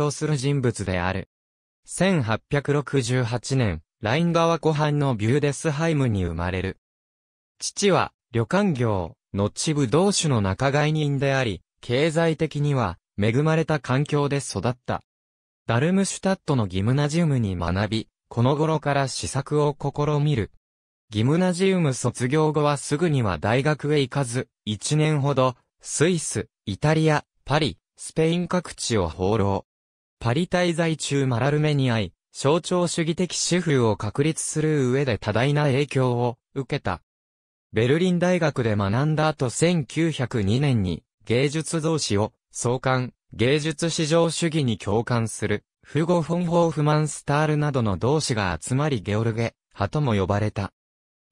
表する人物である。1868年、ライン川湖畔のビューデスハイムに生まれる。父は、旅館業、の一部同種の仲買人であり、経済的には、恵まれた環境で育った。ダルムシュタットのギムナジウムに学び、この頃から試作を試みる。ギムナジウム卒業後はすぐには大学へ行かず、1年ほど、スイス、イタリア、パリ、スペイン各地を放浪。パリ滞在中マラルメに会い、象徴主義的主婦を確立する上で多大な影響を受けた。ベルリン大学で学んだ後1902年に芸術同士を創刊、芸術至上主義に共感する、フゴ・フォン・ホーフマン・スタールなどの同士が集まりゲオルゲ、派とも呼ばれた。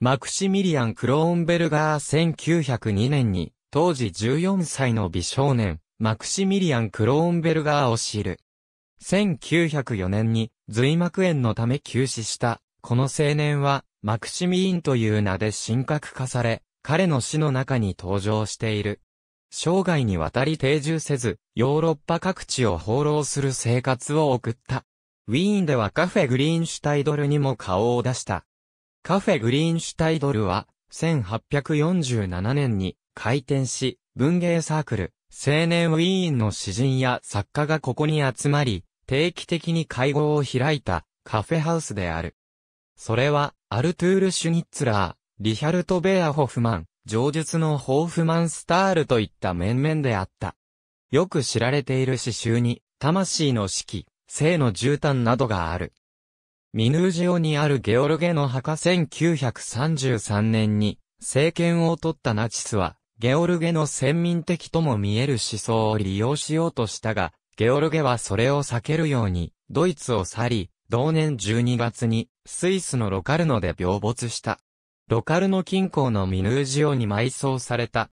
マクシミリアン・クローンベルガー1902年に、当時14歳の美少年、マクシミリアン・クローンベルガーを知る。1904年に髄膜炎のため急死した、この青年は、マクシミーンという名で神格化され、彼の死の中に登場している。生涯にわたり定住せず、ヨーロッパ各地を放浪する生活を送った。ウィーンではカフェグリーンシュタイドルにも顔を出した。カフェグリーンシュタイドルは、1847年に開店し、文芸サークル、青年ウィーンの詩人や作家がここに集まり、定期的に会合を開いたカフェハウスである。それは、アルトゥール・シュニッツラー、リヒャルト・ベア・ホフマン、上述のホーフマン・スタールといった面々であった。よく知られている詩集に、魂の式、生の絨毯などがある。ミヌージオにあるゲオルゲの墓1933年に政権を取ったナチスはゲオルゲの先民的とも見える思想を利用しようとしたがゲオルゲはそれを避けるように、ドイツを去り、同年12月に、スイスのロカルノで病没した。ロカルノ近郊のミヌージオに埋葬された。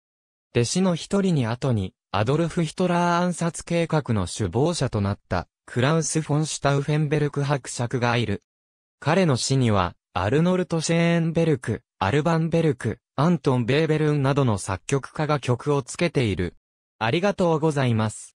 弟子の一人に後に、アドルフ・ヒトラー暗殺計画の首謀者となった、クラウス・フォン・シュタウフェンベルク伯爵がいる。彼の死には、アルノルト・シェーンベルク、アルバンベルク、アントン・ベーベルンなどの作曲家が曲をつけている。ありがとうございます。